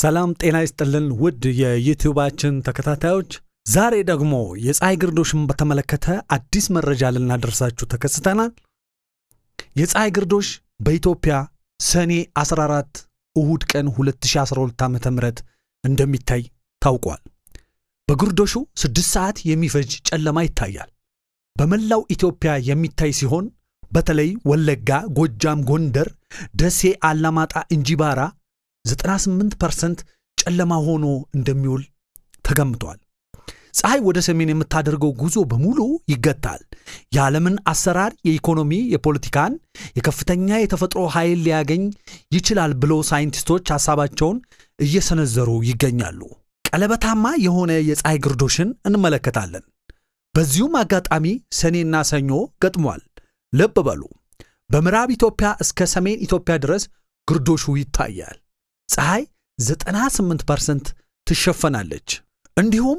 ሰላም ጤና ይስጥልን ውድ የዩቲዩባችን ተከታታዮች፣ ዛሬ ደግሞ የፀሐይ ግርዶሽን በተመለከተ አዲስ መረጃ ልናደርሳችሁ ተከስተናል። የፀሐይ ግርዶሽ በኢትዮጵያ ሰኔ 14 እሁድ ቀን 2012 ዓ ም እንደሚታይ ታውቋል። በግርዶሹ 6 ሰዓት የሚፈጅ ጨለማ ይታያል። በመላው ኢትዮጵያ የሚታይ ሲሆን በተለይ ወለጋ፣ ጎጃም፣ ጎንደር፣ ደሴ፣ አላማጣ፣ እንጂባራ 98 ፐርሰንት ጨለማ ሆኖ እንደሚውል ተገምቷል። ፀሐይ ወደ ሰሜን የምታደርገው ጉዞ በሙሉ ይገታል። የዓለምን አሰራር፣ የኢኮኖሚ፣ የፖለቲካን፣ የከፍተኛ የተፈጥሮ ኃይል ሊያገኝ ይችላል ብለው ሳይንቲስቶች ሐሳባቸውን እየሰነዘሩ ይገኛሉ። ቀለበታማ የሆነ የፀሐይ ግርዶሽን እንመለከታለን። በዚሁም አጋጣሚ ሰኔና ሰኞ ገጥሟል። ልብ በሉ፣ በምዕራብ ኢትዮጵያ እስከ ሰሜን ኢትዮጵያ ድረስ ግርዶሹ ይታያል። ፀሐይ 98 ፐርሰንት ትሸፈናለች። እንዲሁም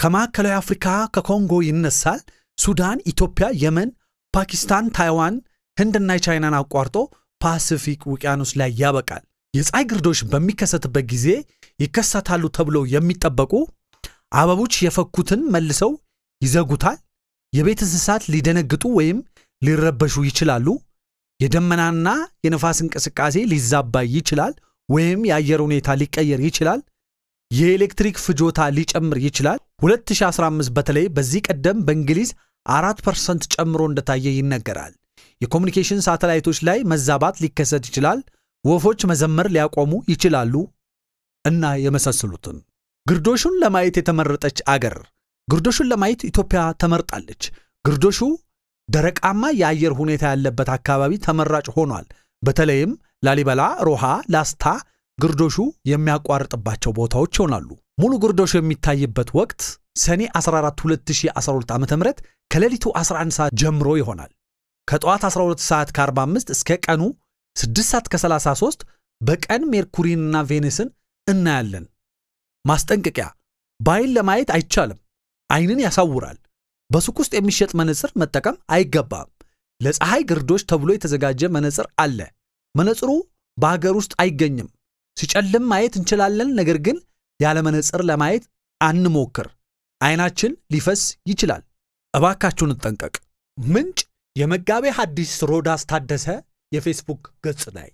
ከማዕከላዊ አፍሪካ ከኮንጎ ይነሳል። ሱዳን፣ ኢትዮጵያ፣ የመን፣ ፓኪስታን፣ ታይዋን፣ ህንድና ቻይናን አቋርጦ ፓሲፊክ ውቅያኖስ ላይ ያበቃል። የፀሐይ ግርዶች በሚከሰትበት ጊዜ ይከሰታሉ ተብሎ የሚጠበቁ አበቦች የፈኩትን መልሰው ይዘጉታል። የቤት እንስሳት ሊደነግጡ ወይም ሊረበሹ ይችላሉ። የደመናና የነፋስ እንቅስቃሴ ሊዛባ ይችላል። ወይም የአየር ሁኔታ ሊቀየር ይችላል። የኤሌክትሪክ ፍጆታ ሊጨምር ይችላል። 2015 በተለይ በዚህ ቀደም በእንግሊዝ 4 ፐርሰንት ጨምሮ እንደታየ ይነገራል። የኮሚኒኬሽን ሳተላይቶች ላይ መዛባት ሊከሰት ይችላል። ወፎች መዘመር ሊያቆሙ ይችላሉ እና የመሳሰሉትን። ግርዶሹን ለማየት የተመረጠች አገር ግርዶሹን ለማየት ኢትዮጵያ ተመርጣለች። ግርዶሹ ደረቃማ የአየር ሁኔታ ያለበት አካባቢ ተመራጭ ሆኗል። በተለይም ላሊበላ፣ ሮሃ፣ ላስታ ግርዶሹ የሚያቋርጥባቸው ቦታዎች ይሆናሉ። ሙሉ ግርዶሹ የሚታይበት ወቅት ሰኔ 14 2012 ዓ ም ከሌሊቱ 11 ሰዓት ጀምሮ ይሆናል። ከጠዋት 12 ሰዓት ከ45 እስከ ቀኑ 6 ሰዓት ከ33 በቀን ሜርኩሪንና ቬነስን እናያለን። ማስጠንቀቂያ፣ በአይን ለማየት አይቻልም። አይንን ያሳውራል። በሱቅ ውስጥ የሚሸጥ መነጽር መጠቀም አይገባም። ለፀሐይ ግርዶሽ ተብሎ የተዘጋጀ መነጽር አለ። መነጽሩ በሀገር ውስጥ አይገኝም። ሲጨልም ማየት እንችላለን፣ ነገር ግን ያለ መነጽር ለማየት አንሞክር። አይናችን ሊፈስ ይችላል። እባካችሁን እንጠንቀቅ። ምንጭ የመጋቤ ሐዲስ ሮዳስ ታደሰ የፌስቡክ ገጽ ላይ